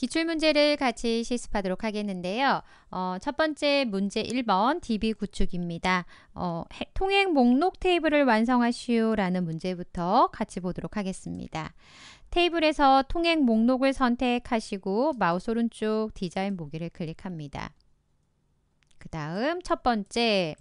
기출문제를 같이 실습하도록 하겠는데요. 어, 첫 번째 문제 1번 DB 구축입니다. 어, 통행 목록 테이블을 완성하시오라는 문제부터 같이 보도록 하겠습니다. 테이블에서 통행 목록을 선택하시고 마우스 오른쪽 디자인 보기를 클릭합니다. 그 다음 첫 번째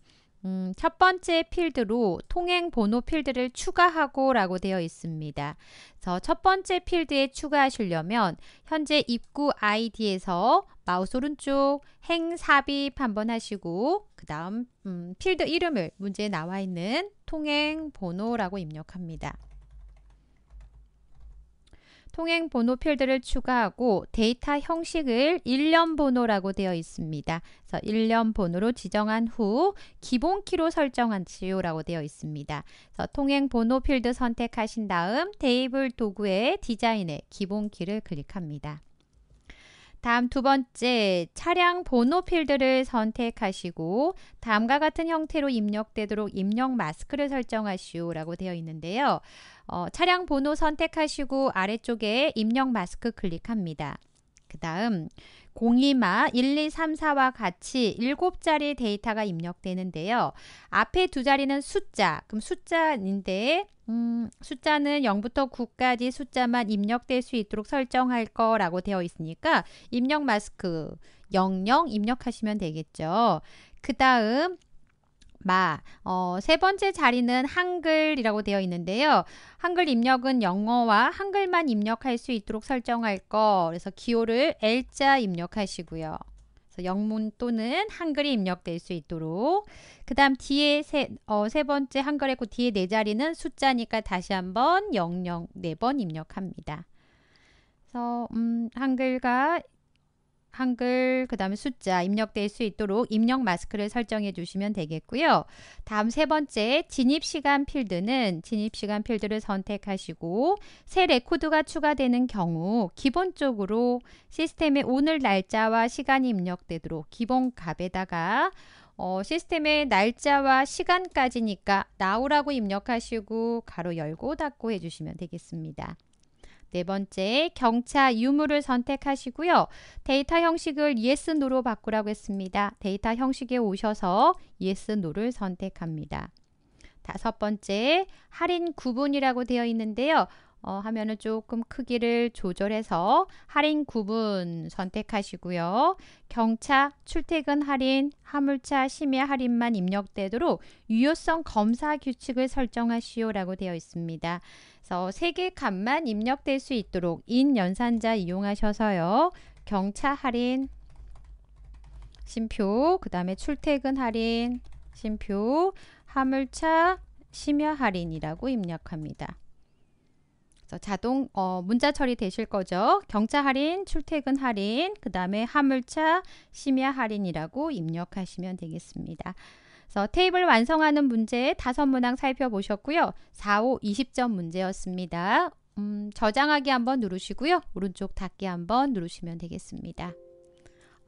음, 첫 번째 필드로 통행 번호 필드를 추가하고 라고 되어 있습니다. 그래서 첫 번째 필드에 추가하시려면 현재 입구 아이디에서 마우스 오른쪽 행 삽입 한번 하시고 그 다음 음, 필드 이름을 문제에 나와 있는 통행 번호라고 입력합니다. 통행 번호 필드를 추가하고 데이터 형식을 1년 번호라고 되어 있습니다. 그래서 일련 번호로 지정한 후 기본 키로 설정한지요라고 되어 있습니다. 그래서 통행 번호 필드 선택하신 다음 테이블 도구의 디자인에 기본 키를 클릭합니다. 다음 두 번째, 차량 번호 필드를 선택하시고 다음과 같은 형태로 입력되도록 입력 마스크를 설정하시오라고 되어 있는데요. 어, 차량 번호 선택하시고 아래쪽에 입력 마스크 클릭합니다. 그 다음 02마 1234와 같이 7자리 데이터가 입력되는데요. 앞에 두 자리는 숫자, 그럼 숫자인데 음, 숫자는 0부터 9까지 숫자만 입력될 수 있도록 설정할 거라고 되어 있으니까 입력 마스크 00 입력하시면 되겠죠. 그 다음 마. 어, 세 번째 자리는 한글이라고 되어 있는데요. 한글 입력은 영어와 한글만 입력할 수 있도록 설정할 거. 그래서 기호를 L자 입력하시고요. 그래서 영문 또는 한글이 입력될 수 있도록. 그 다음 뒤에 세, 어, 세 번째 한글의 그 뒤에 네 자리는 숫자니까 다시 한번 00네번 입력합니다. 그래서 음, 한글과 한글 그 다음에 숫자 입력될 수 있도록 입력 마스크를 설정해 주시면 되겠고요. 다음 세 번째 진입시간 필드는 진입시간 필드를 선택하시고 새 레코드가 추가되는 경우 기본적으로 시스템에 오늘 날짜와 시간이 입력되도록 기본 값에다가 어, 시스템의 날짜와 시간까지니까 나오라고 입력하시고 가로 열고 닫고 해주시면 되겠습니다. 네 번째, 경차 유무를 선택하시고요. 데이터 형식을 yes, no로 바꾸라고 했습니다. 데이터 형식에 오셔서 yes, no를 선택합니다. 다섯 번째, 할인 구분이라고 되어 있는데요. 어, 화면을 조금 크기를 조절해서 할인 구분 선택하시고요. 경차, 출퇴근 할인, 화물차, 심야 할인만 입력되도록 유효성 검사 규칙을 설정하시오라고 되어 있습니다. 그래서 세개 값만 입력될 수 있도록 인 연산자 이용하셔서요. 경차 할인 심표 그 다음에 출퇴근 할인 심표 화물차 심야 할인이라고 입력합니다. 자동 어, 문자 처리 되실 거죠. 경차 할인, 출퇴근 할인, 그 다음에 화물차, 심야 할인이라고 입력하시면 되겠습니다. 그래서 테이블 완성하는 문제 다섯 문항 살펴보셨고요. 4, 5, 20점 문제였습니다. 음, 저장하기 한번 누르시고요. 오른쪽 닫기 한번 누르시면 되겠습니다.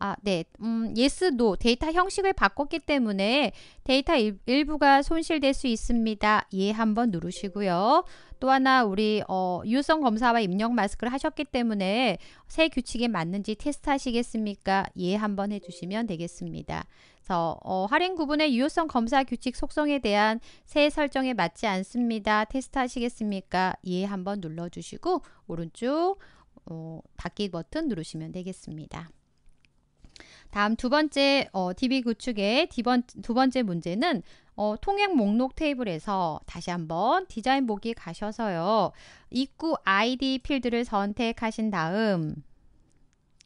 아, 네. 음, yes, no. 데이터 형식을 바꿨기 때문에 데이터 일, 부가 손실될 수 있습니다. 예 한번 누르시고요. 또 하나 우리 어, 유효성 검사와 입력 마스크를 하셨기 때문에 새 규칙에 맞는지 테스트하시겠습니까? 예 한번 해주시면 되겠습니다. 그래서 어, 할인 구분의 유효성 검사 규칙 속성에 대한 새 설정에 맞지 않습니다. 테스트하시겠습니까? 예 한번 눌러주시고 오른쪽 어, 닫기 버튼 누르시면 되겠습니다. 다음 두 번째 어, DB 구축의 디번, 두 번째 문제는 어, 통행 목록 테이블에서 다시 한번 디자인 보기 가셔서요. 입구 ID 필드를 선택하신 다음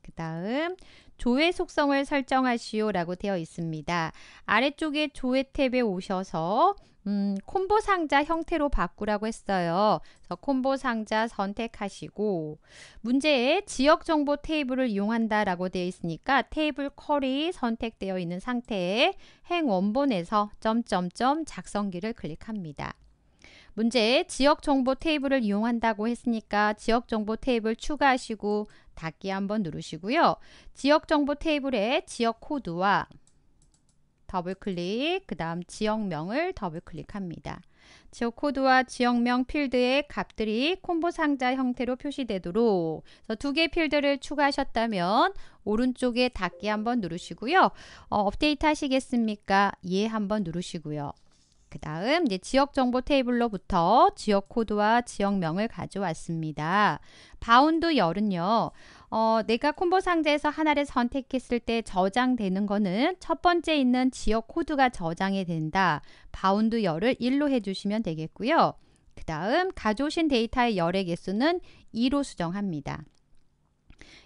그 다음 조회 속성을 설정하시오 라고 되어 있습니다. 아래쪽에 조회 탭에 오셔서 음, 콤보 상자 형태로 바꾸라고 했어요. 그래서 콤보 상자 선택하시고 문제에 지역 정보 테이블을 이용한다 라고 되어 있으니까 테이블 컬이 선택되어 있는 상태에 행 원본에서 점점점 작성기를 클릭합니다. 문제에 지역 정보 테이블을 이용한다고 했으니까 지역 정보 테이블 추가하시고 닫기 한번 누르시고요. 지역 정보 테이블에 지역 코드와 더블 클릭, 그 다음 지역명을 더블 클릭합니다. 지역 코드와 지역명 필드의 값들이 콤보 상자 형태로 표시되도록 두 개 필드를 추가하셨다면 오른쪽에 닫기 한번 누르시고요. 어, 업데이트 하시겠습니까? 예 한번 누르시고요. 그 다음 지역 정보 테이블로부터 지역 코드와 지역명을 가져왔습니다. 바운드 열은요. 어, 내가 콤보 상자에서 하나를 선택했을 때 저장되는 거는 첫 번째 있는 지역 코드가 저장이 된다. 바운드 열을 1로 해주시면 되겠고요. 그 다음 가져오신 데이터의 열의 개수는 2로 수정합니다.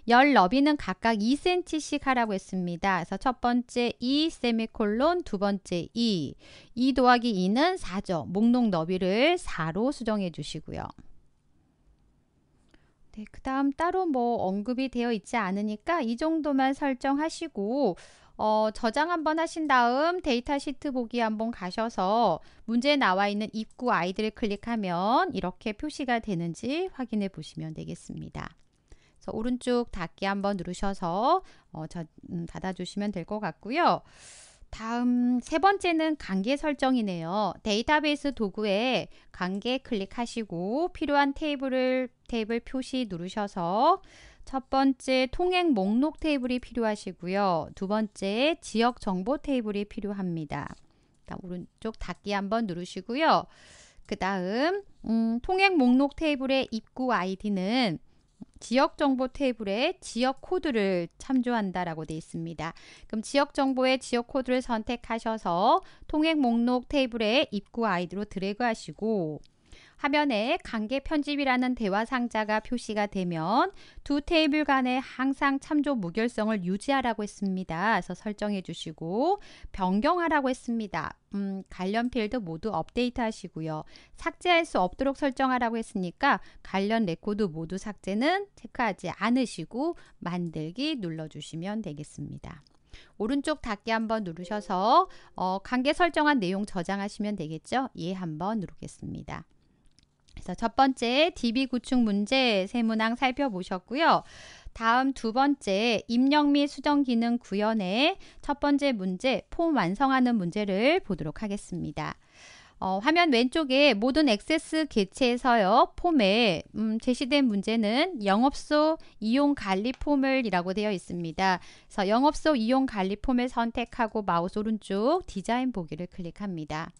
열 너비는 각각 2cm씩 하라고 했습니다. 그래서 첫 번째 2 세미콜론, 두 번째 2, 2 더하기 2는 4죠. 목록 너비를 4로 수정해 주시고요. 네, 그 다음 따로 뭐 언급이 되어 있지 않으니까 이 정도만 설정하시고 어, 저장 한번 하신 다음 데이터 시트 보기 한번 가셔서 문제에 나와 있는 입구 아이디를 클릭하면 이렇게 표시가 되는지 확인해 보시면 되겠습니다. 그래서 오른쪽 닫기 한번 누르셔서 어, 저, 음, 닫아주시면 될 것 같고요. 다음 세 번째는 관계 설정이네요. 데이터베이스 도구에 관계 클릭하시고 필요한 테이블을 테이블 표시 누르셔서 첫 번째 통행 목록 테이블이 필요하시고요. 두 번째 지역 정보 테이블이 필요합니다. 오른쪽 닫기 한번 누르시고요. 그 다음 음, 통행 목록 테이블의 입구 아이디는 지역 정보 테이블에 지역 코드를 참조한다라고 되어 있습니다. 그럼 지역 정보의 지역 코드를 선택하셔서 통행 목록 테이블에 입구 아이디로 드래그하시고 화면에 관계 편집이라는 대화 상자가 표시가 되면 두 테이블 간에 항상 참조 무결성을 유지하라고 했습니다. 그래서 설정해 주시고 변경하라고 했습니다. 음, 관련 필드 모두 업데이트 하시고요. 삭제할 수 없도록 설정하라고 했으니까 관련 레코드 모두 삭제는 체크하지 않으시고 만들기 눌러주시면 되겠습니다. 오른쪽 닫기 한번 누르셔서 어, 관계 설정한 내용 저장하시면 되겠죠. 예 한번 누르겠습니다. 그래서 첫 번째 DB 구축 문제 세문항 살펴보셨고요. 다음 두 번째 입력 및 수정 기능 구현의 첫 번째 문제 폼 완성하는 문제를 보도록 하겠습니다. 어, 화면 왼쪽에 모든 액세스 개체에서요 폼에 음, 제시된 문제는 영업소 이용 관리 폼을 이라고 되어 있습니다. 그래서 영업소 이용 관리 폼을 선택하고 마우스 오른쪽 디자인 보기를 클릭합니다.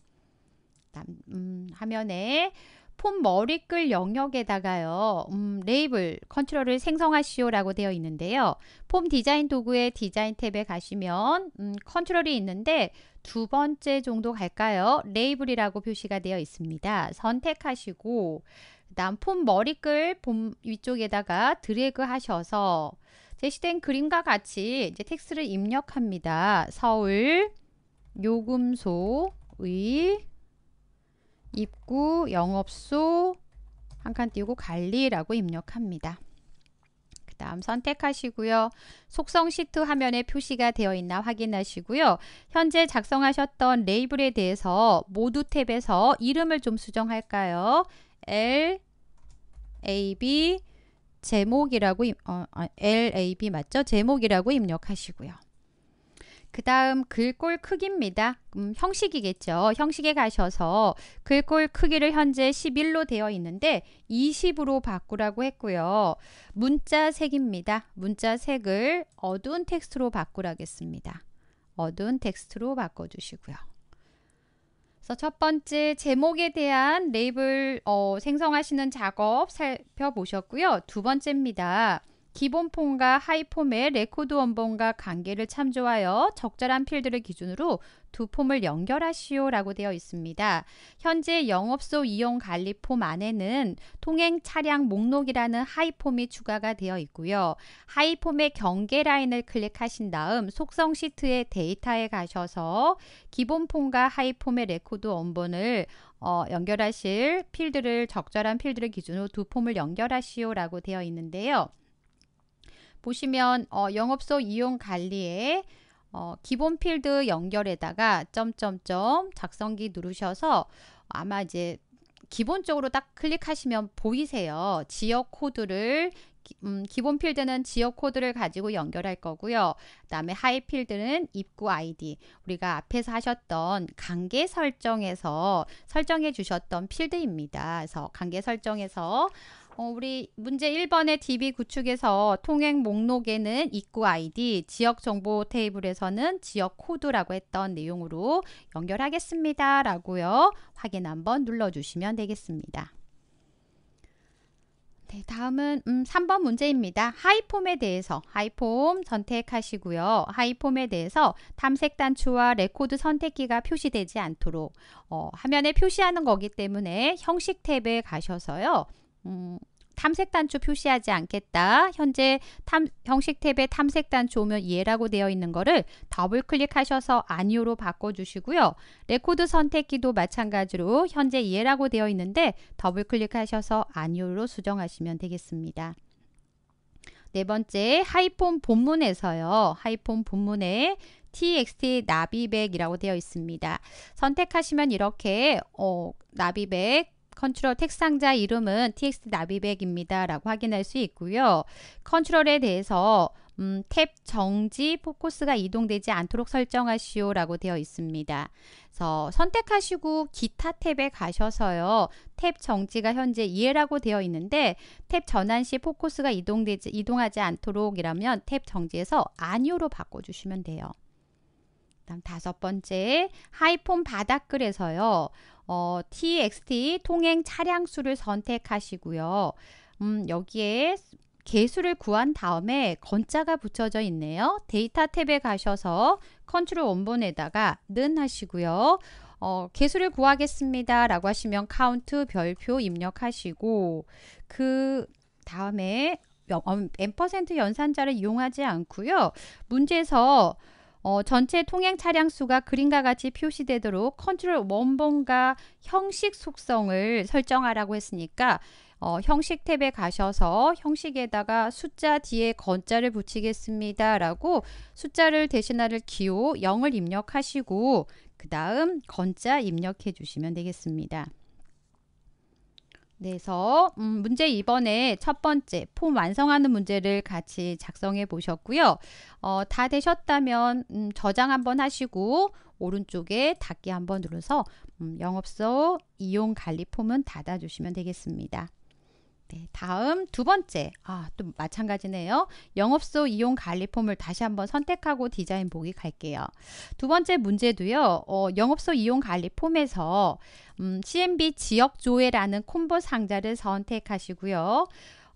음, 화면에 폼 머리끌 영역에다가요. 음, 레이블 컨트롤을 생성하시오라고 되어 있는데요. 폼 디자인 도구의 디자인 탭에 가시면 음, 컨트롤이 있는데 두 번째 정도 갈까요? 레이블이라고 표시가 되어 있습니다. 선택하시고 그다음 폼 머리글 봄 위쪽에다가 드래그 하셔서 제시된 그림과 같이 이제 텍스트를 입력합니다. 서울 요금소의 입구 영업소 한 칸 띄우고 관리라고 입력합니다. 다음 선택하시고요. 속성 시트 화면에 표시가 되어 있나 확인하시고요. 현재 작성하셨던 레이블에 대해서 모두 탭에서 이름을 좀 수정할까요? L, A, B, 제목이라고 어, 어 LAB 맞죠? 제목이라고 입력하시고요. 그 다음 글꼴 크기입니다. 음, 형식이겠죠. 형식에 가셔서 글꼴 크기를 현재 11로 되어 있는데 20으로 바꾸라고 했고요. 문자 색입니다. 문자 색을 어두운 텍스트로 바꾸라겠습니다. 어두운 텍스트로 바꿔주시고요. 그래서 첫 번째 제목에 대한 레이블 어, 생성하시는 작업 살펴보셨고요. 두 번째입니다. 기본폼과 하이폼의 레코드 원본과 관계를 참조하여 적절한 필드를 기준으로 두 폼을 연결하시오 라고 되어 있습니다. 현재 영업소 이용 관리 폼 안에는 통행 차량 목록이라는 하이폼이 추가가 되어 있고요. 하이폼의 경계 라인을 클릭하신 다음 속성 시트의 데이터에 가셔서 기본 폼과 하이폼의 레코드 원본을 어, 연결하실 필드를 적절한 필드를 기준으로 두 폼을 연결하시오 라고 되어 있는데요. 보시면 어, 영업소 이용 관리에 어, 기본 필드 연결에다가 점점점 작성기 누르셔서 아마 이제 기본적으로 딱 클릭하시면 보이세요. 지역 코드를 음, 기본 필드는 지역 코드를 가지고 연결할 거고요. 그 다음에 하이 필드는 입구 아이디. 우리가 앞에서 하셨던 관계 설정에서 설정해 주셨던 필드입니다. 그래서 관계 설정에서 어, 우리 문제 1번의 DB 구축에서 통행 목록에는 입구 아이디, 지역 정보 테이블에서는 지역 코드라고 했던 내용으로 연결하겠습니다. 라고요. 확인 한번 눌러주시면 되겠습니다. 네, 다음은 음, 3번 문제입니다. 하이폼에 대해서 하이폼 선택하시고요. 하이폼에 대해서 탐색 단추와 레코드 선택기가 표시되지 않도록 어, 화면에 표시하는 거기 때문에 형식 탭에 가셔서요. 음, 어, 탐색 단추 표시하지 않겠다. 현재 탐, 형식 탭에 탐색 단추 오면 예라고 되어 있는 거를 더블 클릭하셔서 아니오로 바꿔주시고요. 레코드 선택기도 마찬가지로 현재 예라고 되어 있는데 더블 클릭하셔서 아니오로 수정하시면 되겠습니다. 네 번째 하이폰 본문에서요. 하이폰 본문에 TXT 나비백이라고 되어 있습니다. 선택하시면 이렇게 어, 나비백 컨트롤 텍 상자 이름은 txt 나비백입니다. 라고 확인할 수 있고요. 컨트롤에 대해서 음, 탭 정지 포커스가 이동되지 않도록 설정하시오 라고 되어 있습니다. 그래서 선택하시고 기타 탭에 가셔서요. 탭 정지가 현재 이해라고 되어 있는데 탭 전환 시 포커스가 이동되지, 이동하지 않도록 이라면 탭 정지에서 아니오로 바꿔주시면 돼요. 다섯 번째 하이폰 바닥글에서요. 어, TXT 통행 차량 수를 선택하시고요. 음, 여기에 개수를 구한 다음에 건자가 붙여져 있네요. 데이터 탭에 가셔서 컨트롤 원본에다가 는 하시고요. 어, 개수를 구하겠습니다. 라고 하시면 카운트 별표 입력하시고 그 다음에 M% 어, 연산자를 이용하지 않고요. 문제에서 어, 전체 통행 차량 수가 그림과 같이 표시되도록 컨트롤 원본과 형식 속성을 설정하라고 했으니까 어, 형식 탭에 가셔서 형식에다가 숫자 뒤에 건자를 붙이겠습니다. 라고 숫자를 대신할 기호 0을 입력하시고 그 다음 건자 입력해 주시면 되겠습니다. 그래서 음, 문제 이번에첫 번째 폼 완성하는 문제를 같이 작성해 보셨고요. 어, 다 되셨다면 음, 저장 한번 하시고 오른쪽에 닫기 한번 눌러서 음, 영업소 이용 관리 폼은 닫아주시면 되겠습니다. 네, 다음 두 번째, 아, 또 마찬가지네요. 영업소 이용 관리 폼을 다시 한번 선택하고 디자인 보기 갈게요. 두 번째 문제도요. 어, 영업소 이용 관리 폼에서 음, CMB 지역 조회라는 콤보 상자를 선택하시고요.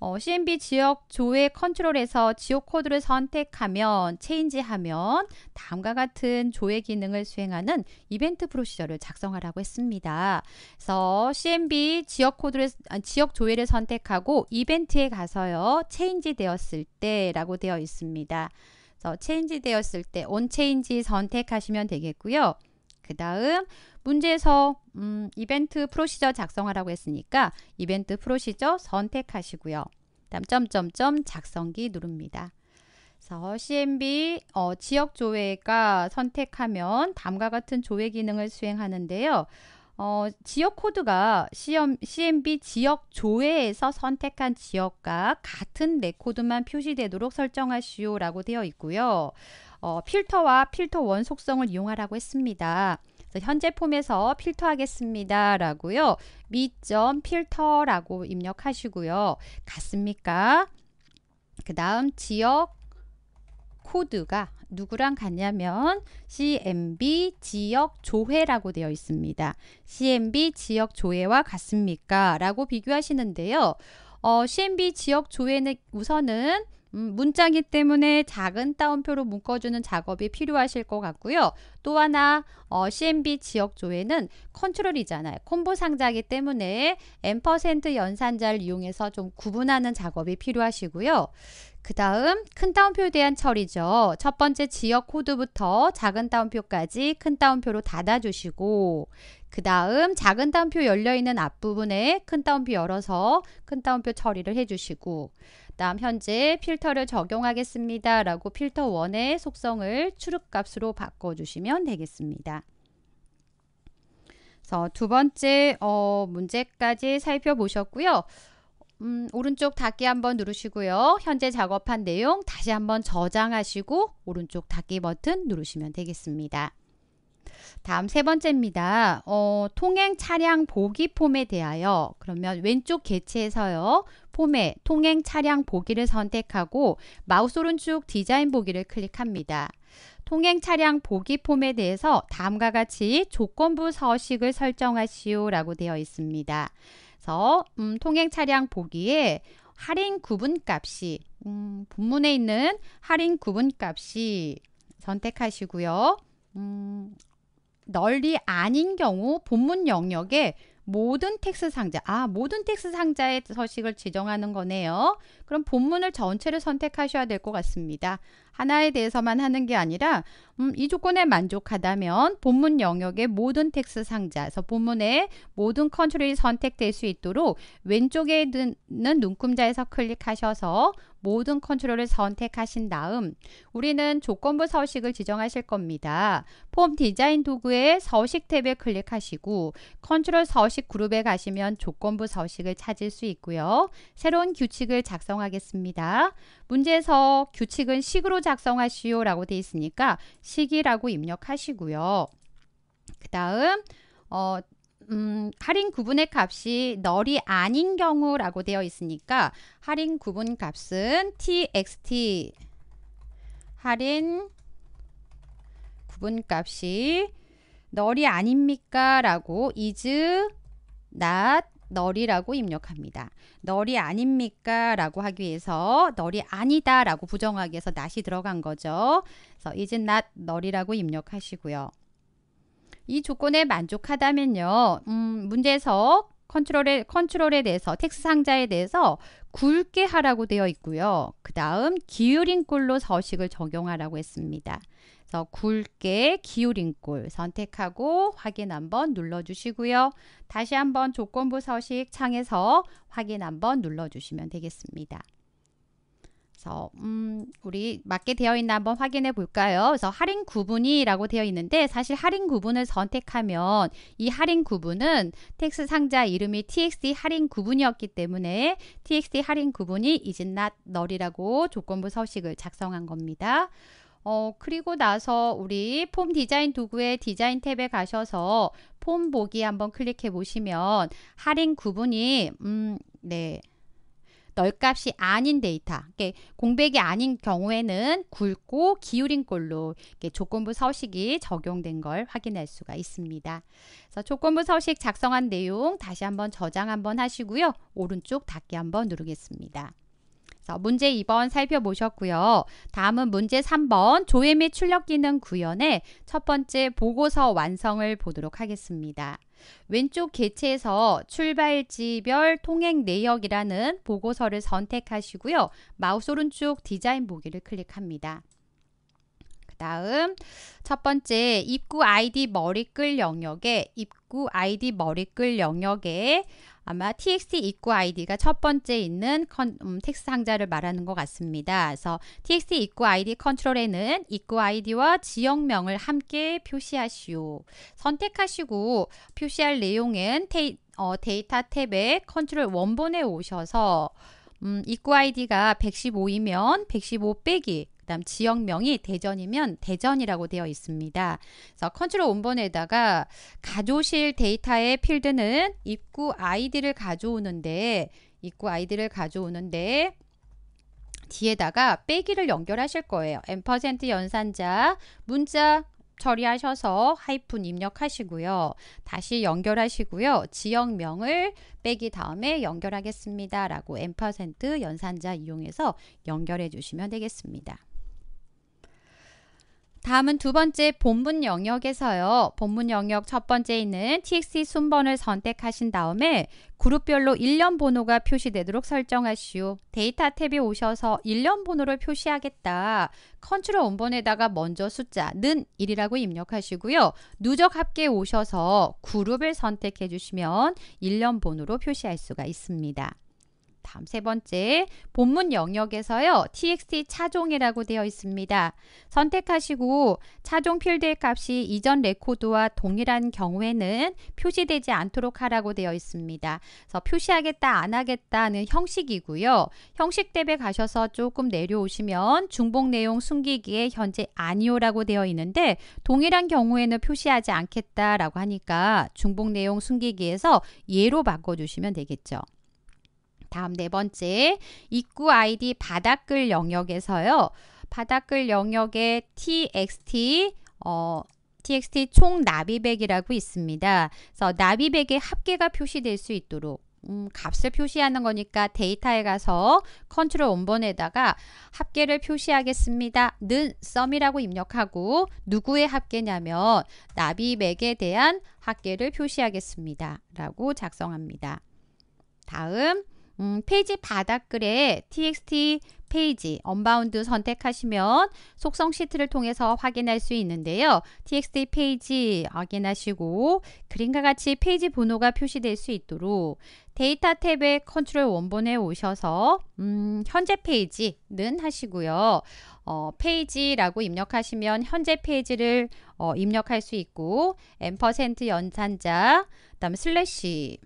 어, CMB 지역 조회 컨트롤에서 지역 코드를 선택하면 체인지하면 다음과 같은 조회 기능을 수행하는 이벤트 프로시저를 작성하라고 했습니다. 그래서 CMB 지역 코드를 아, 지역 조회를 선택하고 이벤트에 가서요 체인지 되었을 때라고 되어 있습니다. 그래서 체인지 되었을 때 온체인지 선택하시면 되겠고요. 그 다음 문제에서 음, 이벤트 프로시저 작성하라고 했으니까 이벤트 프로시저 선택하시고요. 다음 점점점 작성기 누릅니다. 그래서 CMB 어, 지역 조회가 선택하면 다음과 같은 조회 기능을 수행하는데요. 어, 지역 코드가 CM, CMB 지역 조회에서 선택한 지역과 같은 내 네 코드만 표시되도록 설정하시오라고 되어 있고요. 어, 필터와 필터 원속성을 이용하라고 했습니다. 현재 폼에서 필터하겠습니다. 라고요. 미점 필터라고 입력하시고요. 같습니까? 그 다음 지역 코드가 누구랑 같냐면 CMB 지역 조회라고 되어 있습니다. CMB 지역 조회와 같습니까? 라고 비교하시는데요. 어, CMB 지역 조회는 우선은 음, 문자기 때문에 작은 따옴표로 묶어주는 작업이 필요하실 것 같고요. 또 하나 어, CMB 지역조회는 컨트롤이잖아요. 콤보 상자기 때문에 M% 연산자를 이용해서 좀 구분하는 작업이 필요하시고요. 그 다음 큰 따옴표에 대한 처리죠. 첫 번째 지역 코드부터 작은 따옴표까지 큰 따옴표로 닫아주시고 그 다음 작은 따옴표 열려있는 앞부분에 큰 따옴표 열어서 큰 따옴표 처리를 해주시고 그 다음 현재 필터를 적용하겠습니다. 라고 필터 1의 속성을 출력값으로 바꿔주시면 되겠습니다. 그래서 두 번째 어, 문제까지 살펴보셨고요. 음, 오른쪽 닫기 한번 누르시고요. 현재 작업한 내용 다시 한번 저장하시고 오른쪽 닫기 버튼 누르시면 되겠습니다. 다음 세 번째입니다. 어, 통행 차량 보기 폼에 대하여 그러면 왼쪽 개체에서요. 폼에 통행 차량 보기를 선택하고 마우스 오른쪽 디자인 보기를 클릭합니다. 통행 차량 보기 폼에 대해서 다음과 같이 조건부 서식을 설정하시오 라고 되어 있습니다. 그래서 음, 통행 차량 보기에 할인 구분 값이 음, 본문에 있는 할인 구분 값이 선택하시고요. 음, 널리 아닌 경우 본문 영역에 모든 텍스 상자, 아, 모든 텍스 상자의 서식을 지정하는 거네요. 그럼 본문을 전체를 선택하셔야 될 것 같습니다. 하나에 대해서만 하는 게 아니라 음, 이 조건에 만족하다면 본문 영역의 모든 텍스 상자에서 본문의 모든 컨트롤이 선택될 수 있도록 왼쪽에 있는 눈금자에서 클릭하셔서 모든 컨트롤을 선택하신 다음 우리는 조건부 서식을 지정하실 겁니다. 폼 디자인 도구의 서식 탭에 클릭하시고 컨트롤 서식 그룹에 가시면 조건부 서식을 찾을 수 있고요. 새로운 규칙을 작성하겠습니다. 문제에서 규칙은 식으로 작성하시오 라고 되어 있으니까 식이라고 입력하시고요. 그 다음 어, 음, 할인 구분의 값이 널이 아닌 경우라고 되어 있으니까 할인 구분 값은 txt 할인 구분 값이 널이 아닙니까? 라고 is not 널이라고 입력합니다. 널이 아닙니까? 라고 하기 위해서 널이 아니다 라고 부정하기 위해서 낫이 들어간 거죠. 그래서 is not 널이라고 입력하시고요. 이 조건에 만족하다면요. 음, 문제에서 컨트롤에, 컨트롤에 대해서 텍스 상자에 대해서 굵게 하라고 되어 있고요. 그 다음 기울임 꼴로 서식을 적용하라고 했습니다. 그래서 굵게 기울임꼴 선택하고 확인 한번 눌러주시고요. 다시 한번 조건부 서식 창에서 확인 한번 눌러주시면 되겠습니다. 그래서 음, 우리 맞게 되어 있나 한번 확인해 볼까요? 그래서 할인 구분이라고 되어 있는데 사실 할인 구분을 선택하면 이 할인 구분은 텍스 상자 이름이 txt 할인 구분이었기 때문에 txt 할인 구분이 이진낫 널이라고 조건부 서식을 작성한 겁니다. 어, 그리고 나서 우리 폼 디자인 도구의 디자인 탭에 가셔서 폼 보기 한번 클릭해 보시면 할인 구분이 음, 네. 널값이 아닌 데이터, 공백이 아닌 경우에는 굵고 기울인 꼴로 조건부 서식이 적용된 걸 확인할 수가 있습니다. 그래서 조건부 서식 작성한 내용 다시 한번 저장 한번 하시고요. 오른쪽 닫기 한번 누르겠습니다. 문제 2번 살펴보셨고요. 다음은 문제 3번 조회 및 출력 기능 구현의 첫 번째 보고서 완성을 보도록 하겠습니다. 왼쪽 개체에서 출발지별 통행 내역이라는 보고서를 선택하시고요. 마우스 오른쪽 디자인 보기를 클릭합니다. 그 다음 첫 번째 입구 아이디 머리글 영역에 입구 아이디 머리글 영역에 아마 txt 입구 id가 첫 번째 있는 컨, 음, 텍스트 상자를 말하는 것 같습니다. 그래서 txt 입구 id 컨트롤에는 입구 id와 지역명을 함께 표시하시오. 선택하시고 표시할 내용엔 테 어, 데이터 탭에 컨트롤 원본에 오셔서 음, 입구 id가 115이면 115 빼기 그다음 지역명이 대전이면 대전이라고 되어 있습니다. 그래서 컨트롤 원본에다가 가져오실 데이터의 필드는 입구 아이디를 가져오는데 입구 아이디를 가져오는데 뒤에다가 빼기를 연결하실 거예요. n% 연산자 문자 처리하셔서 하이픈 입력하시고요. 다시 연결하시고요. 지역명을 빼기 다음에 연결하겠습니다. 라고 n% 연산자 이용해서 연결해 주시면 되겠습니다. 다음은 두 번째 본문 영역에서요. 본문 영역 첫 번째 있는 TXT 순번을 선택하신 다음에 그룹별로 일련 번호가 표시되도록 설정하시오. 데이터 탭에 오셔서 일련 번호를 표시하겠다. 컨트롤 원본에다가 먼저 숫자 는 1이라고 입력하시고요. 누적 합계에 오셔서 그룹을 선택해 주시면 일련 번호로 표시할 수가 있습니다. 다음 세 번째, 본문 영역에서요. txt 차종이라고 되어 있습니다. 선택하시고 차종 필드의 값이 이전 레코드와 동일한 경우에는 표시되지 않도록 하라고 되어 있습니다. 그래서 표시하겠다, 안 하겠다는 형식이고요. 형식 탭에 가셔서 조금 내려오시면 중복 내용 숨기기에 현재 아니오라고 되어 있는데 동일한 경우에는 표시하지 않겠다라고 하니까 중복 내용 숨기기에서 예로 바꿔주시면 되겠죠. 다음 네 번째 입구 아이디 바닥글 영역에서요. 바닥글 영역에 txt 어 txt 총 나비백이라고 있습니다. 그래서 나비백의 합계가 표시될 수 있도록 음, 값을 표시하는 거니까 데이터에 가서 컨트롤 원본에다가 합계를 표시하겠습니다. 는 썸이라고 입력하고 누구의 합계냐면 나비맥에 대한 합계를 표시하겠습니다. 라고 작성합니다. 다음 음, 페이지 바닥글에 txt 페이지 언바운드 선택하시면 속성 시트를 통해서 확인할 수 있는데요. txt 페이지 확인하시고 그림과 같이 페이지 번호가 표시될 수 있도록 데이터 탭의 컨트롤 원본에 오셔서 음, 현재 페이지는 하시고요. 어, 페이지라고 입력하시면 현재 페이지를 어, 입력할 수 있고 앰 연산자 그다음 슬래시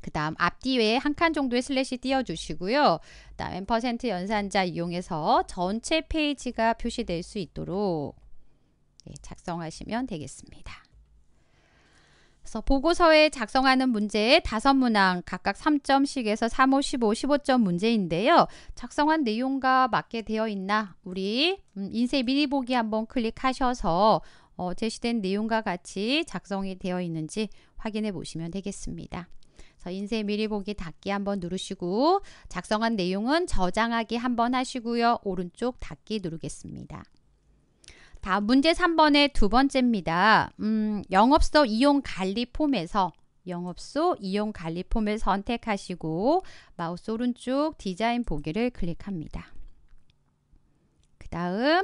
그 다음 앞뒤 에한 칸 정도의 슬래시 띄워주시고요. 그 다음 퍼센트 연산자 이용해서 전체 페이지가 표시될 수 있도록 예, 작성하시면 되겠습니다. 그래서 보고서에 작성하는 문제 다섯 문항 각각 3점씩에서 3호, 15, 15점 문제인데요. 작성한 내용과 맞게 되어 있나 우리 음, 인쇄 미리 보기 한번 클릭하셔서 어, 제시된 내용과 같이 작성이 되어 있는지 확인해 보시면 되겠습니다. 그래서 인쇄 미리 보기 닫기 한번 누르시고 작성한 내용은 저장하기 한번 하시고요. 오른쪽 닫기 누르겠습니다. 다 문제 3번의 두 번째입니다. 음, 영업소 이용 관리 폼에서 영업소 이용 관리 폼을 선택하시고 마우스 오른쪽 디자인 보기를 클릭합니다. 그 다음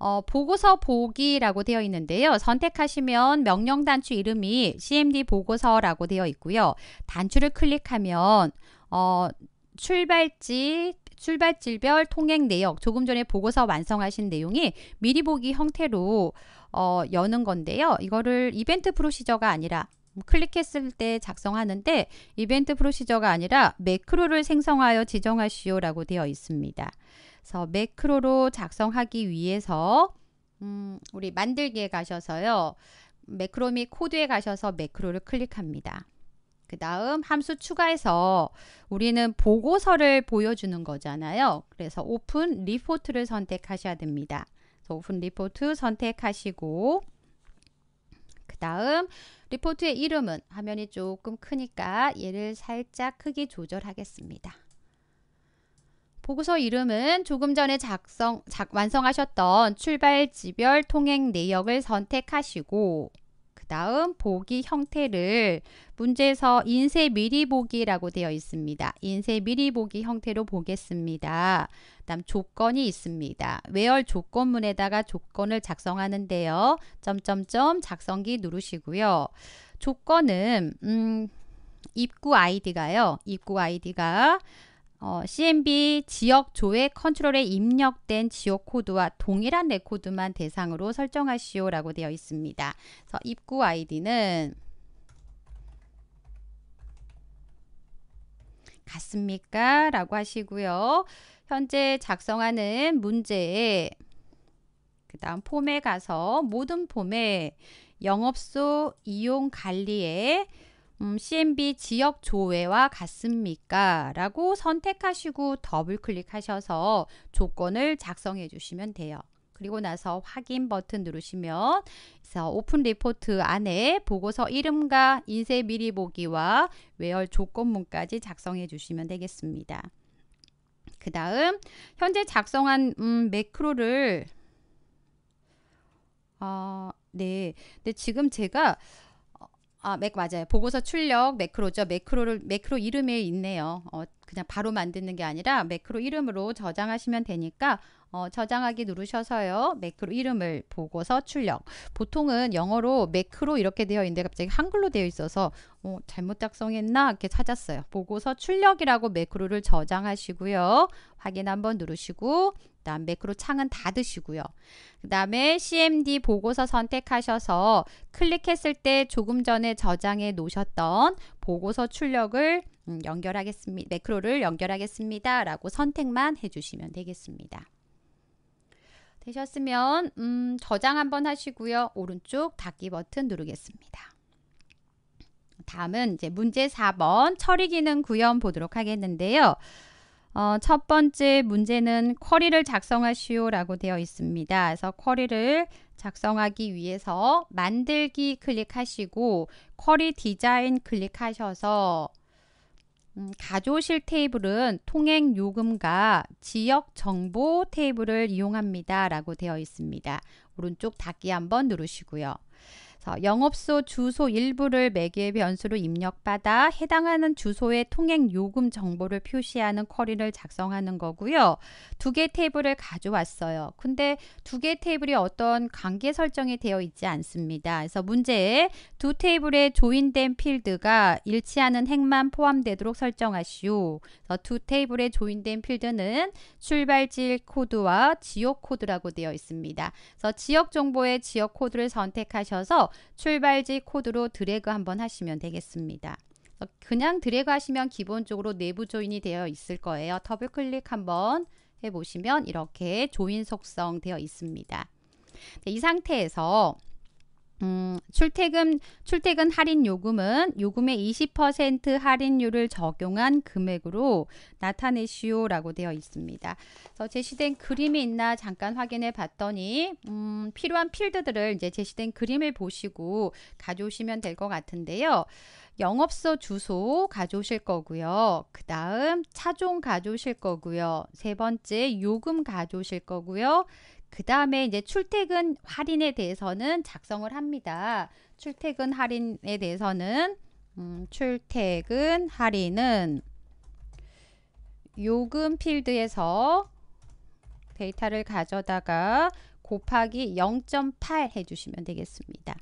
어, 보고서 보기라고 되어 있는데요. 선택하시면 명령 단추 이름이 CMD 보고서라고 되어 있고요. 단추를 클릭하면 어, 출발지 출발질별 통행 내역 조금 전에 보고서 완성하신 내용이 미리 보기 형태로 어, 여는 건데요. 이거를 이벤트 프로시저가 아니라 뭐 클릭했을 때 작성하는데 이벤트 프로시저가 아니라 매크로를 생성하여 지정하시오라고 되어 있습니다. 그래서 매크로로 작성하기 위해서 음, 우리 만들기에 가셔서요. 매크로 및 코드에 가셔서 매크로를 클릭합니다. 그 다음 함수 추가해서 우리는 보고서를 보여주는 거잖아요. 그래서 오픈 리포트를 선택하셔야 됩니다. 오픈 리포트 선택하시고 그 다음 리포트의 이름은 화면이 조금 크니까 얘를 살짝 크기 조절하겠습니다. 보고서 이름은 조금 전에 작성, 작, 완성하셨던 출발지별 통행 내역을 선택하시고 그 다음 보기 형태를 문제에서 인쇄 미리 보기라고 되어 있습니다. 인쇄 미리 보기 형태로 보겠습니다. 그 다음 조건이 있습니다. 외열 조건문에다가 조건을 작성하는데요. 점점점 작성기 누르시고요. 조건은 음, 입구 아이디가요. 입구 아이디가 어, CMB 지역 조회 컨트롤에 입력된 지역 코드와 동일한 레코드만 대상으로 설정하시오라고 되어 있습니다. 그래서 입구 아이디는 같습니까? 라고 하시고요. 현재 작성하는 문제에 그 다음 폼에 가서 모든 폼에 영업소 이용 관리에 음, CMB 지역 조회와 같습니까? 라고 선택하시고 더블 클릭하셔서 조건을 작성해 주시면 돼요. 그리고 나서 확인 버튼 누르시면 그래서 오픈 리포트 안에 보고서 이름과 인쇄 미리 보기와 외열 조건문까지 작성해 주시면 되겠습니다. 그 다음 현재 작성한 음, 매크로를 아, 네. 근데 지금 제가 아, 맥 맞아요. 보고서 출력 매크로죠. 매크로를 매크로 이름에 있네요. 어, 그냥 바로 만드는 게 아니라 매크로 이름으로 저장하시면 되니까 어, 저장하기 누르셔서요. 매크로 이름을 보고서 출력. 보통은 영어로 매크로 이렇게 되어 있는데 갑자기 한글로 되어 있어서 어, 잘못 작성했나 이렇게 찾았어요. 보고서 출력이라고 매크로를 저장하시고요. 확인 한번 누르시고 그다음 매크로 창은 닫으시고요. 그다음에 CMD 보고서 선택하셔서 클릭했을 때 조금 전에 저장해 놓으셨던 보고서 출력을 음, 연결하겠습니다. 매크로를 연결하겠습니다. 라고 선택만 해주시면 되겠습니다. 되셨으면 음, 저장 한번 하시고요. 오른쪽 닫기 버튼 누르겠습니다. 다음은 이제 문제 4번 처리 기능 구현 보도록 하겠는데요. 어, 첫 번째 문제는 쿼리를 작성하시오라고 되어 있습니다. 그래서 쿼리를 작성하기 위해서 만들기 클릭하시고 쿼리 디자인 클릭하셔서 음, 가져오실 테이블은 통행 요금과 지역 정보 테이블을 이용합니다. 라고 되어 있습니다. 오른쪽 닫기 한번 누르시고요. 영업소 주소 일부를 매개의 변수로 입력받아 해당하는 주소의 통행 요금 정보를 표시하는 쿼리를 작성하는 거고요. 두 개 테이블을 가져왔어요. 근데 두 개 테이블이 어떤 관계 설정이 되어 있지 않습니다. 그래서 문제에 두 테이블에 조인된 필드가 일치하는 행만 포함되도록 설정하시오. 그래서 두 테이블에 조인된 필드는 출발지 코드와 지역 코드라고 되어 있습니다. 그래서 지역 정보의 지역 코드를 선택하셔서 출발지 코드로 드래그 한번 하시면 되겠습니다. 그냥 드래그 하시면 기본적으로 내부 조인이 되어 있을 거예요. 더블 클릭 한번 해보시면 이렇게 조인 속성 되어 있습니다. 네, 이 상태에서 음, 출퇴근, 출퇴근 할인 요금은 요금의 20% 할인율을 적용한 금액으로 나타내시오 라고 되어 있습니다. 그래서 제시된 그림이 있나 잠깐 확인해 봤더니, 음, 필요한 필드들을 이제 제시된 그림을 보시고 가져오시면 될 것 같은데요. 영업소 주소 가져오실 거고요. 그 다음 차종 가져오실 거고요. 세 번째 요금 가져오실 거고요. 그 다음에 이제 출퇴근 할인에 대해서는 작성을 합니다. 출퇴근 할인에 대해서는 음, 출퇴근 할인은 요금 필드에서 데이터를 가져다가 곱하기 0.8 해주시면 되겠습니다.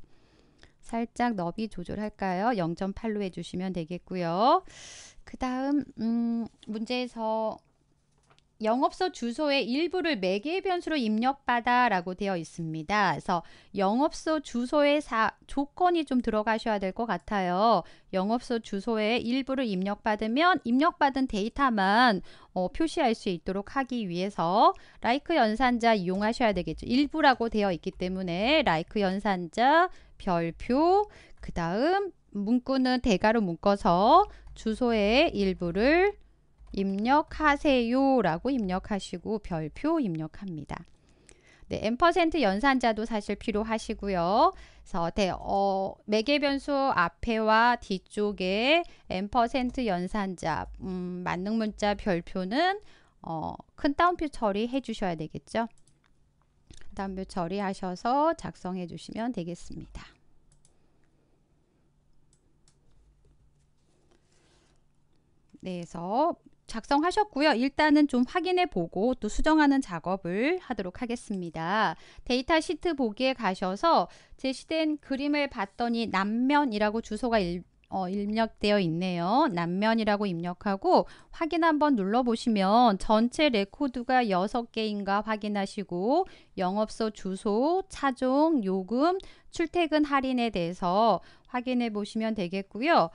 살짝 너비 조절할까요? 0.8로 해주시면 되겠고요. 그 다음 음, 문제에서 영업소 주소의 일부를 매개의 변수로 입력받아 라고 되어 있습니다. 그래서 영업소 주소의 사, 조건이 좀 들어가셔야 될 것 같아요. 영업소 주소의 일부를 입력받으면 입력받은 데이터만 어, 표시할 수 있도록 하기 위해서 라이크 연산자 이용하셔야 되겠죠. 일부라고 되어 있기 때문에 라이크 연산자 별표 그 다음 문구는 대괄호 묶어서 주소의 일부를 입력하세요라고 입력하시고 별표 입력합니다. 네, 엠 연산자도 사실 필요하시고요. 그래서 대, 어, 매개 변수 앞에와 뒤쪽에 엠 연산자, 음, 만능 문자 별표는 어, 큰 따옴표 처리해 주셔야 되겠죠. 따옴표 처리하셔서 작성해 주시면 되겠습니다. 네, 그래서 작성하셨고요. 일단은 좀 확인해 보고 또 수정하는 작업을 하도록 하겠습니다. 데이터 시트 보기에 가셔서 제시된 그림을 봤더니 남면이라고 주소가 어, 입력되어 있네요. 난면이라고 입력하고 확인 한번 눌러보시면 전체 레코드가 6개인가 확인하시고 영업소 주소, 차종, 요금, 출퇴근 할인에 대해서 확인해 보시면 되겠고요.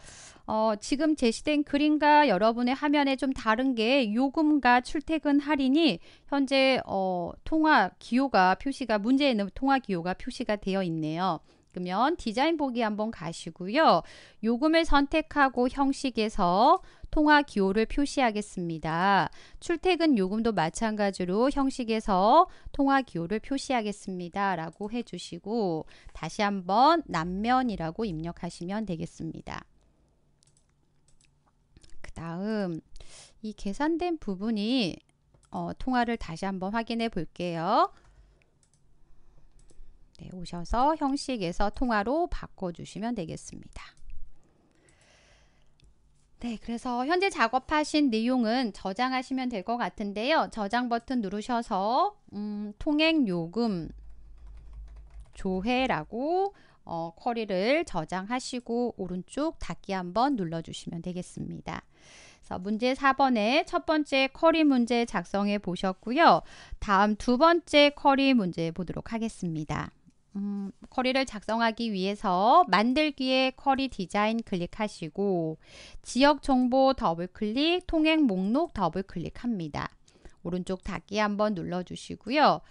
어, 지금 제시된 그림과 여러분의 화면에 좀 다른 게 요금과 출퇴근 할인이 현재 어, 통화 기호가 표시가 문제있는 통화 기호가 표시가 되어 있네요. 그러면 디자인 보기 한번 가시고요. 요금을 선택하고 형식에서 통화 기호를 표시하겠습니다. 출퇴근 요금도 마찬가지로 형식에서 통화 기호를 표시하겠습니다. 라고 해주시고 다시 한번 남면이라고 입력하시면 되겠습니다. 그 다음 이 계산된 부분이 어, 통화를 다시 한번 확인해 볼게요. 네, 오셔서 형식에서 통화로 바꿔주시면 되겠습니다. 네, 그래서 현재 작업하신 내용은 저장하시면 될 것 같은데요. 저장 버튼 누르셔서 음, 통행요금 조회라고 어, 쿼리를 저장하시고 오른쪽 닫기 한번 눌러주시면 되겠습니다. 그래서 문제 4번의 첫 번째 쿼리 문제 작성해 보셨고요. 다음 두 번째 쿼리 문제 보도록 하겠습니다. 음, 쿼리를 작성하기 위해서 만들기에 쿼리 디자인 클릭하시고 지역 정보 더블 클릭, 통행 목록 더블 클릭합니다. 오른쪽 닫기 한번 눌러주시고요.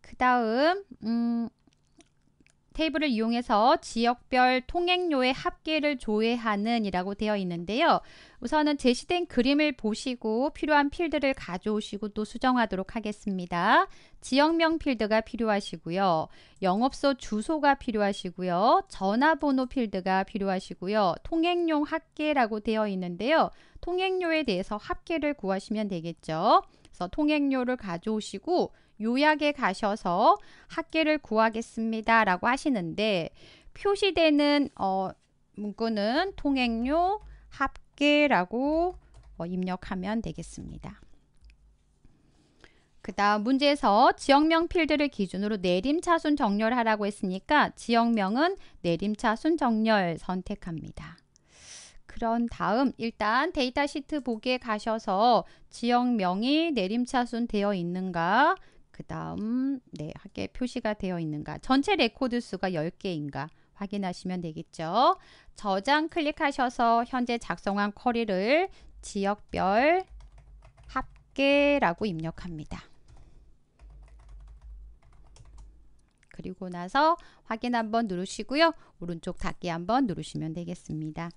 그 다음 음, 테이블을 이용해서 지역별 통행료의 합계를 조회하는 이라고 되어 있는데요. 우선은 제시된 그림을 보시고 필요한 필드를 가져오시고 또 수정하도록 하겠습니다. 지역명 필드가 필요하시고요. 영업소 주소가 필요하시고요. 전화번호 필드가 필요하시고요. 통행용 합계라고 되어 있는데요. 통행료에 대해서 합계를 구하시면 되겠죠. 통서 통행료를 가져오시고 요약에 가셔서 학계를 구하겠습니다. 라고 하시는데 표시되는 어, 문구는 통행료 합계라고 어, 입력하면 되겠습니다. 그 다음 문제에서 지역명 필드를 기준으로 내림차순 정렬하라고 했으니까 지역명은 내림차순 정렬 선택합니다. 그런 다음 일단 데이터 시트 보기에 가셔서 지역명이 내림차순 되어 있는가 그 다음 네 하게 표시가 되어 있는가 전체 레코드 수가 10개인가 확인하시면 되겠죠. 저장 클릭하셔서 현재 작성한 쿼리를 지역별 합계라고 입력합니다. 그리고 나서 확인 한번 누르시고요. 오른쪽 닫기 한번 누르시면 되겠습니다.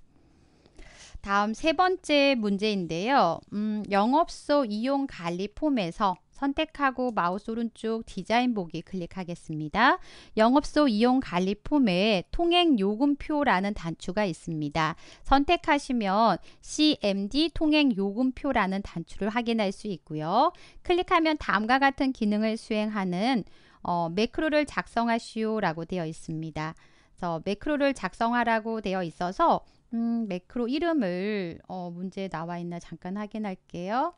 다음 세 번째 문제인데요. 음, 영업소 이용 관리 폼에서 선택하고 마우스 오른쪽 디자인 보기 클릭하겠습니다. 영업소 이용 관리 폼에 통행 요금표라는 단추가 있습니다. 선택하시면 CMD 통행 요금표라는 단추를 확인할 수 있고요. 클릭하면 다음과 같은 기능을 수행하는 어, 매크로를 작성하시오라고 되어 있습니다. 그래서 매크로를 작성하라고 되어 있어서 음, 매크로 이름을 어, 문제에 나와 있나 잠깐 확인할게요.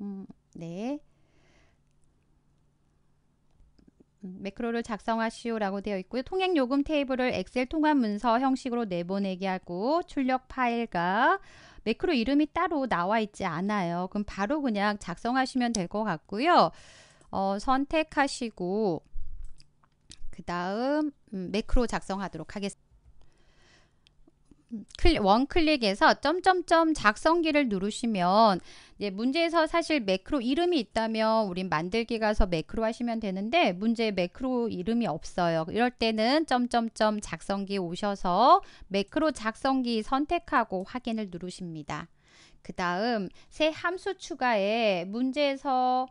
음, 네. 음, 매크로를 작성하시오라고 되어 있고요. 통행 요금 테이블을 엑셀 통합 문서 형식으로 내보내게 하고 출력 파일과 매크로 이름이 따로 나와 있지 않아요. 그럼 바로 그냥 작성하시면 될 것 같고요. 어, 선택하시고 그 다음 음, 매크로 작성하도록 하겠습니다. 클릭, 원클릭에서 점점점 작성기를 누르시면 예, 문제에서 사실 매크로 이름이 있다면 우린 만들기 가서 매크로 하시면 되는데 문제에 매크로 이름이 없어요. 이럴 때는 점점점 작성기 오셔서 매크로 작성기 선택하고 확인을 누르십니다. 그 다음 새 함수 추가에 문제에서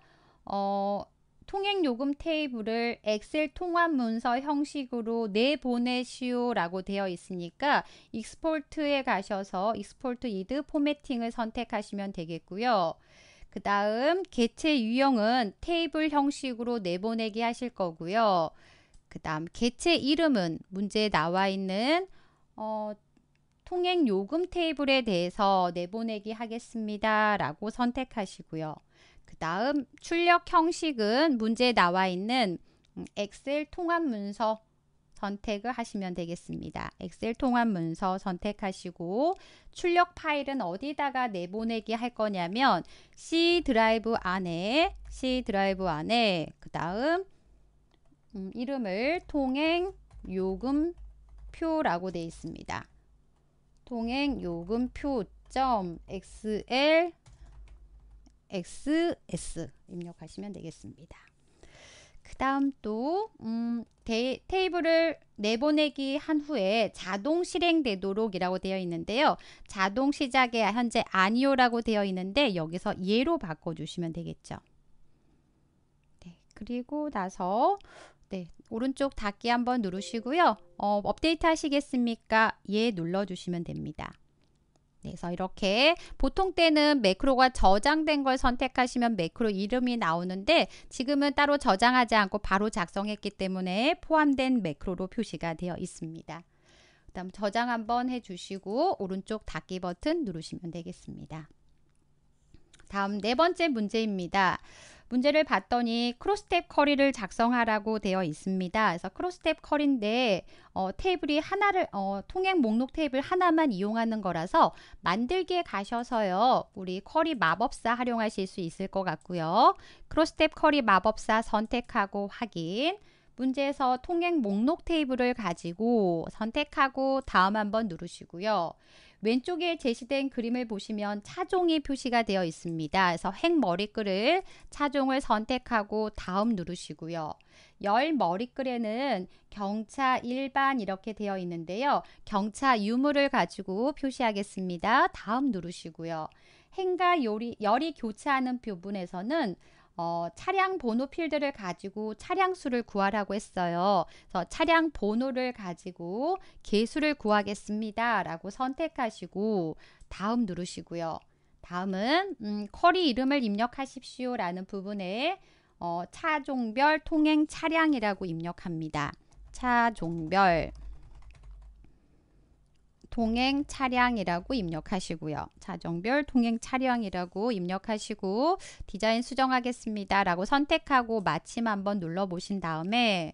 어, 통행요금 테이블을 엑셀 통합 문서 형식으로 내보내시오라고 되어 있으니까 익스포트에 가셔서 익스포트 이드 포매팅을 선택하시면 되겠고요. 그 다음 개체 유형은 테이블 형식으로 내보내기 하실 거고요. 그 다음 개체 이름은 문제에 나와 있는 어, 통행 요금 테이블에 대해서 내보내기 하겠습니다. 라고 선택하시고요. 그 다음 출력 형식은 문제에 나와 있는 음, 엑셀 통합 문서 선택을 하시면 되겠습니다. 엑셀 통합 문서 선택하시고 출력 파일은 어디다가 내보내기 할 거냐면 C 드라이브 안에 C 드라이브 안에 그 다음 음, 이름을 통행 요금표라고 되 있습니다. 통행 요금표 .xl xs 입력하시면 되겠습니다. 그 다음 또 음, 데, 테이블을 내보내기 한 후에 자동 실행되도록 이라고 되어 있는데요. 자동 시작에 현재 아니오라고 되어 있는데 여기서 예로 바꿔주시면 되겠죠. 네, 그리고 나서 네, 오른쪽 닫기 한번 누르시고요. 어, 업데이트 하시겠습니까? 예 눌러주시면 됩니다. 네, 그래서 이렇게 보통 때는 매크로가 저장된 걸 선택하시면 매크로 이름이 나오는데 지금은 따로 저장하지 않고 바로 작성했기 때문에 포함된 매크로로 표시가 되어 있습니다. 그 다음 저장 한번 해주시고 오른쪽 닫기 버튼 누르시면 되겠습니다. 다음 네 번째 문제입니다. 문제를 봤더니 크로스텝 커리를 작성하라고 되어 있습니다. 그래서 크로스텝 커리인데 어, 테이블이 하나를 어, 통행 목록 테이블 하나만 이용하는 거라서 만들기에 가셔서요. 우리 커리 마법사 활용하실 수 있을 것 같고요. 크로스텝 커리 마법사 선택하고 확인 문제에서 통행 목록 테이블을 가지고 선택하고 다음 한번 누르시고요. 왼쪽에 제시된 그림을 보시면 차종이 표시가 되어 있습니다. 그래서 행 머리글을 차종을 선택하고 다음 누르시고요. 열 머리글에는 경차 일반 이렇게 되어 있는데요. 경차 유무를 가지고 표시하겠습니다. 다음 누르시고요. 행과 열이 교차하는 부분에서는 어, 차량 번호 필드를 가지고 차량 수를 구하라고 했어요. 그래서 차량 번호를 가지고 개수를 구하겠습니다. 라고 선택하시고 다음 누르시고요. 다음은 음, 커리 이름을 입력하십시오 라는 부분에 어, 차종별 통행 차량이라고 입력합니다. 차종별 동행 차량이라고 입력하시고요. 자정별 동행 차량이라고 입력하시고 디자인 수정하겠습니다. 라고 선택하고 마침 한번 눌러보신 다음에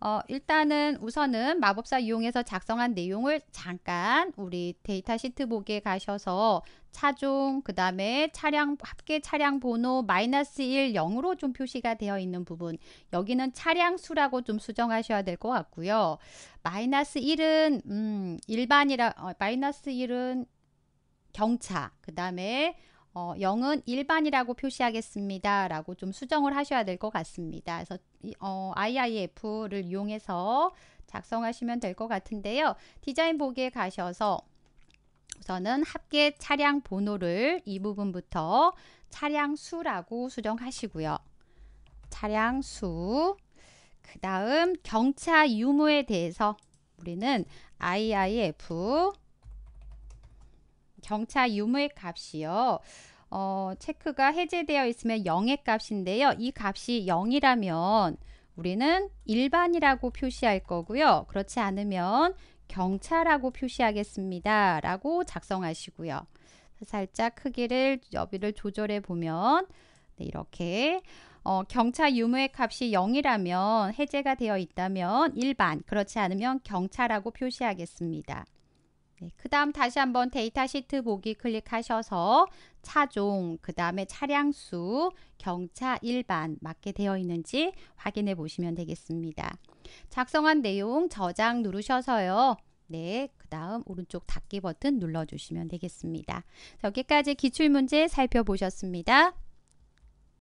어, 일단은 우선은 마법사 이용해서 작성한 내용을 잠깐 우리 데이터 시트 보기에 가셔서 차종, 그 다음에 차량, 합계 차량 번호 마이너스 1, 0으로 좀 표시가 되어 있는 부분 여기는 차량 수라고 좀 수정하셔야 될 것 같고요. 마이너스 1은 음, 일반이라, 어, 마이너스 1은 경차, 그 다음에 어, 0은 일반이라고 표시하겠습니다. 라고 좀 수정을 하셔야 될 것 같습니다. 그래서 어, IIF를 이용해서 작성하시면 될 것 같은데요. 디자인 보기에 가셔서 우선은 합계 차량 번호를 이 부분부터 차량 수라고 수정하시고요. 차량 수. 그 다음 경차 유무에 대해서 우리는 IIF 경차 유무의 값이요. 어, 체크가 해제되어 있으면 0의 값인데요. 이 값이 0이라면 우리는 일반이라고 표시할 거고요. 그렇지 않으면 경차라고 표시하겠습니다. 라고 작성하시고요. 살짝 크기를 여비를 조절해 보면 네, 이렇게 어, 경차 유무의 값이 0이라면 해제가 되어 있다면 일반 그렇지 않으면 경차라고 표시하겠습니다. 네, 그 다음 다시 한번 데이터 시트 보기 클릭하셔서 차종, 그 다음에 차량수, 경차 일반 맞게 되어 있는지 확인해 보시면 되겠습니다. 작성한 내용 저장 누르셔서요. 네, 그 다음 오른쪽 닫기 버튼 눌러주시면 되겠습니다. 여기까지 기출문제 살펴보셨습니다.